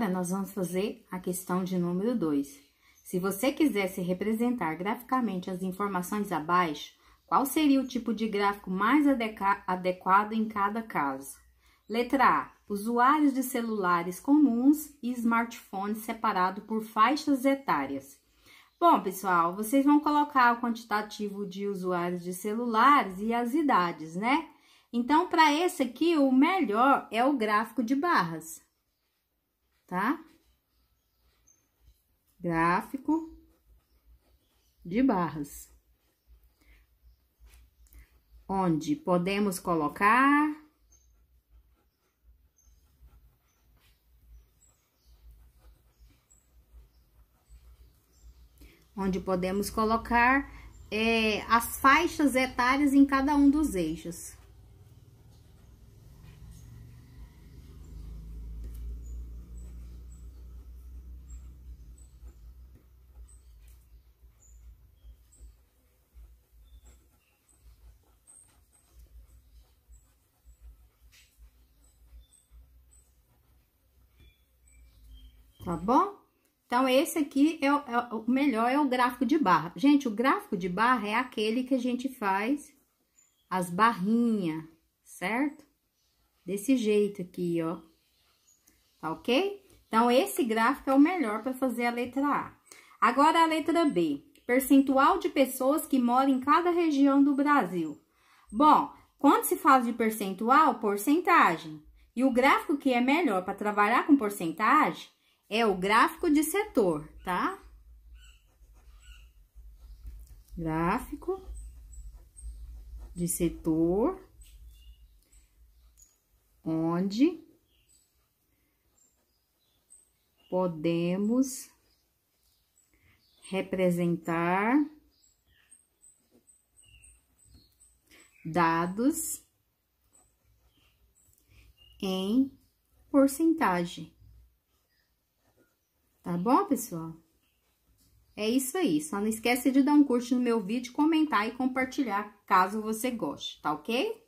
Agora, nós vamos fazer a questão de número 2. Se você quisesse representar graficamente as informações abaixo, qual seria o tipo de gráfico mais adequado em cada caso? Letra A. Usuários de celulares comuns e smartphones separado por faixas etárias. Bom, pessoal, vocês vão colocar o quantitativo de usuários de celulares e as idades, né? Então, para esse aqui, o melhor é o gráfico de barras tá? Gráfico de barras. Onde podemos colocar onde podemos colocar é, as faixas etárias em cada um dos eixos. tá bom? Então, esse aqui é o, é o, melhor, é o gráfico de barra. Gente, o gráfico de barra é aquele que a gente faz as barrinhas, certo? Desse jeito aqui, ó. Tá ok? Então, esse gráfico é o melhor para fazer a letra A. Agora, a letra B. Percentual de pessoas que moram em cada região do Brasil. Bom, quando se fala de percentual, porcentagem. E o gráfico que é melhor para trabalhar com porcentagem é o gráfico de setor, tá? Gráfico de setor onde podemos representar dados em porcentagem. Tá bom, pessoal? É isso aí, só não esquece de dar um curte no meu vídeo, comentar e compartilhar, caso você goste, tá ok?